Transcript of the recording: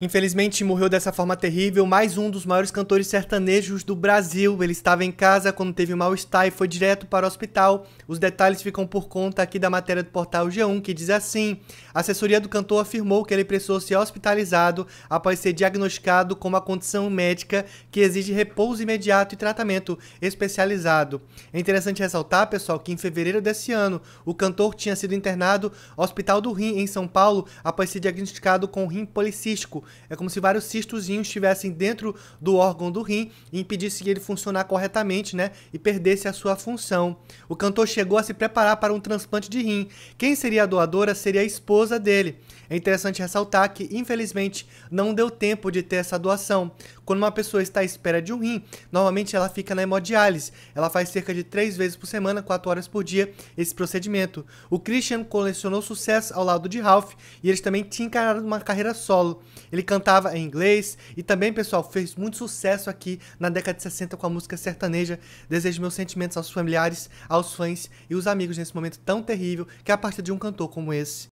Infelizmente, morreu dessa forma terrível mais um dos maiores cantores sertanejos do Brasil. Ele estava em casa quando teve um mal-estar e foi direto para o hospital. Os detalhes ficam por conta aqui da matéria do portal G1, que diz assim: A assessoria do cantor afirmou que ele precisou ser hospitalizado após ser diagnosticado com uma condição médica que exige repouso imediato e tratamento especializado. É interessante ressaltar, pessoal, que em fevereiro desse ano, o cantor tinha sido internado no Hospital do Rim, em São Paulo, após ser diagnosticado com rim policístico é como se vários cistozinhos estivessem dentro do órgão do rim e impedisse ele funcionar corretamente, né? E perdesse a sua função. O cantor chegou a se preparar para um transplante de rim. Quem seria a doadora seria a esposa dele. É interessante ressaltar que, infelizmente, não deu tempo de ter essa doação. Quando uma pessoa está à espera de um rim, normalmente ela fica na hemodiálise. Ela faz cerca de três vezes por semana, quatro horas por dia, esse procedimento. O Christian colecionou sucesso ao lado de Ralph e eles também tinham encarado uma carreira solo. Ele ele cantava em inglês e também, pessoal, fez muito sucesso aqui na década de 60 com a música sertaneja. Desejo meus sentimentos aos familiares, aos fãs e os amigos nesse momento tão terrível que é a partir de um cantor como esse